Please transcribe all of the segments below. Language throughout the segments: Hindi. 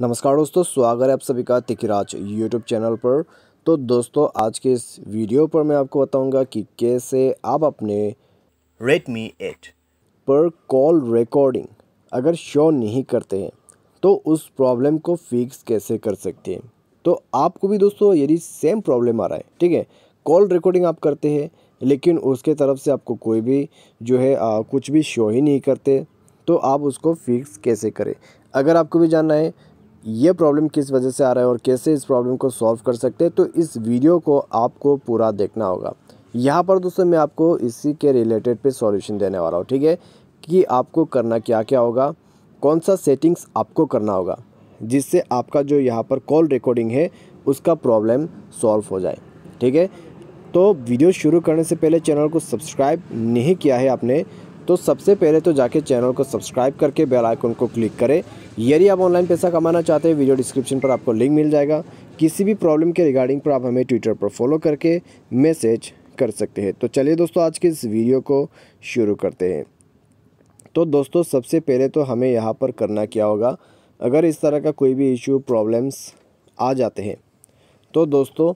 नमस्कार दोस्तों स्वागत है आप सभी का तिखराज यूट्यूब चैनल पर तो दोस्तों आज के इस वीडियो पर मैं आपको बताऊंगा कि कैसे आप अपने Redmi 8 पर कॉल रिकॉर्डिंग अगर शो नहीं करते हैं तो उस प्रॉब्लम को फिक्स कैसे कर सकते हैं तो आपको भी दोस्तों यदि सेम प्रॉब्लम आ रहा है ठीक है कॉल रिकॉर्डिंग आप करते हैं लेकिन उसके तरफ से आपको कोई भी जो है आ, कुछ भी शो ही नहीं करते तो आप उसको फिक्स कैसे करें अगर आपको भी जानना है ये प्रॉब्लम किस वजह से आ रहा है और कैसे इस प्रॉब्लम को सॉल्व कर सकते हैं तो इस वीडियो को आपको पूरा देखना होगा यहाँ पर दोस्तों मैं आपको इसी के रिलेटेड पे सॉल्यूशन देने वाला हूँ ठीक है कि आपको करना क्या क्या होगा कौन सा सेटिंग्स आपको करना होगा जिससे आपका जो यहाँ पर कॉल रिकॉर्डिंग है उसका प्रॉब्लम सॉल्व हो जाए ठीक है तो वीडियो शुरू करने से पहले चैनल को सब्सक्राइब नहीं किया है आपने तो सबसे पहले तो जाके चैनल को सब्सक्राइब करके बेल आइकन को क्लिक करें यदि आप ऑनलाइन पैसा कमाना चाहते हैं वीडियो डिस्क्रिप्शन पर आपको लिंक मिल जाएगा किसी भी प्रॉब्लम के रिगार्डिंग पर आप हमें ट्विटर पर फॉलो करके मैसेज कर सकते हैं तो चलिए दोस्तों आज के इस वीडियो को शुरू करते हैं तो दोस्तों सबसे पहले तो हमें यहाँ पर करना क्या होगा अगर इस तरह का कोई भी इशू प्रॉब्लम्स आ जाते हैं तो दोस्तों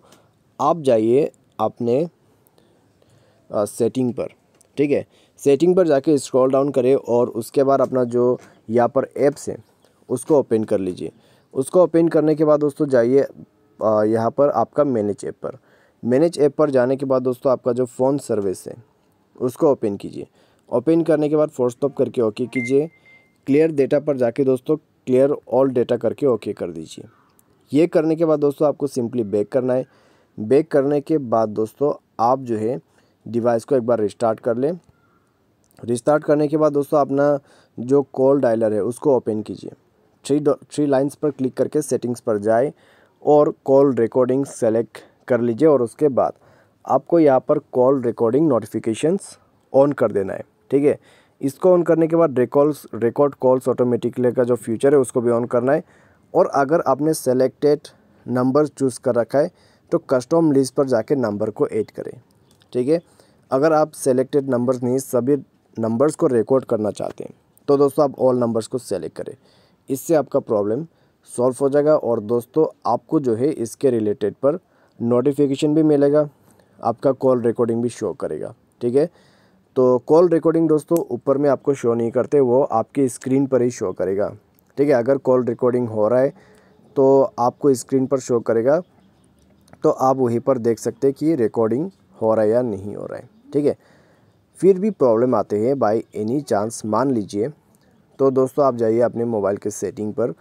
आप जाइए अपने सेटिंग पर ठीक है सेटिंग पर जाके स्क्रॉल डाउन करें और उसके बाद अपना जो यहाँ पर ऐप्स है उसको ओपन कर लीजिए उसको ओपन करने के बाद दोस्तों जाइए यहाँ पर आपका मैनेज ऐप पर मैनेज ऐप पर जाने के बाद दोस्तों आपका जो फ़ोन सर्विस है उसको ओपन कीजिए ओपन करने के बाद फोर्स स्टॉप करके ओके कीजिए क्लियर डेटा पर जाके दोस्तों क्लियर ऑल डेटा करके ओके कर दीजिए ये करने के बाद दोस्तों आपको सिंपली बैक करना है बैक करने के बाद दोस्तों आप जो है डिवाइस को एक बार रिस्टार्ट कर लें रिस्टार्ट करने के बाद दोस्तों अपना जो कॉल डायलर है उसको ओपन कीजिए थ्री थ्री लाइन्स पर क्लिक करके सेटिंग्स पर जाए और कॉल रिकॉर्डिंग सेलेक्ट कर लीजिए और उसके बाद आपको यहाँ पर कॉल रिकॉर्डिंग नोटिफिकेशंस ऑन कर देना है ठीक है इसको ऑन करने के बाद रिकॉल्स रिकॉर्ड कॉल्स ऑटोमेटिकली का जो फ्यूचर है उसको भी ऑन करना है और अगर आपने सेलेक्टेड नंबर चूज़ कर रखा है तो कस्टम लिस्ट पर जाके नंबर को ऐड करें ठीक है अगर आप सेलेक्टेड नंबर्स नहीं सभी नंबर्स को रिकॉर्ड करना चाहते हैं तो दोस्तों आप ऑल नंबर्स को सेलेक्ट करें इससे आपका प्रॉब्लम सॉल्व हो जाएगा और दोस्तों आपको जो है इसके रिलेटेड पर नोटिफिकेशन भी मिलेगा आपका कॉल रिकॉर्डिंग भी शो करेगा ठीक है तो कॉल रिकॉर्डिंग दोस्तों ऊपर में आपको शो नहीं करते वो आपकी स्क्रीन पर ही शो करेगा ठीक है अगर कॉल रिकॉर्डिंग हो रहा है तो आपको स्क्रीन पर शो करेगा तो आप वहीं पर देख सकते हैं कि रिकॉर्डिंग हो रहा है या नहीं हो रहा है ठीक है फिर भी प्रॉब्लम आते हैं बाय एनी चांस मान लीजिए तो दोस्तों आप जाइए अपने मोबाइल के सेटिंग पर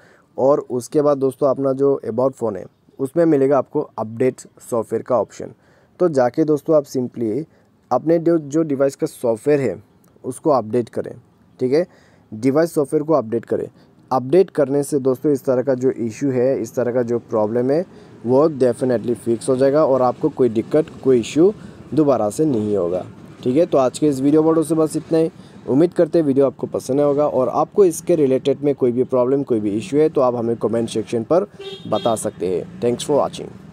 और उसके बाद दोस्तों अपना जो अबाउट फ़ोन है उसमें मिलेगा आपको अपडेट सॉफ्टवेयर का ऑप्शन तो जाके दोस्तों आप सिंपली अपने जो जो डिवाइस का सॉफ्टवेयर है उसको अपडेट करें ठीक है डिवाइस सॉफ्टवेयर को अपडेट करें अपडेट करने से दोस्तों इस तरह का जो इशू है इस तरह का जो प्रॉब्लम है वो डेफिनेटली फिक्स हो जाएगा और आपको कोई दिक्कत कोई इशू दोबारा से नहीं होगा ठीक है तो आज के इस वीडियो मोडो से बस इतना ही उम्मीद करते हैं वीडियो आपको पसंद होगा और आपको इसके रिलेटेड में कोई भी प्रॉब्लम कोई भी इश्यू है तो आप हमें कमेंट सेक्शन पर बता सकते हैं थैंक्स फॉर वॉचिंग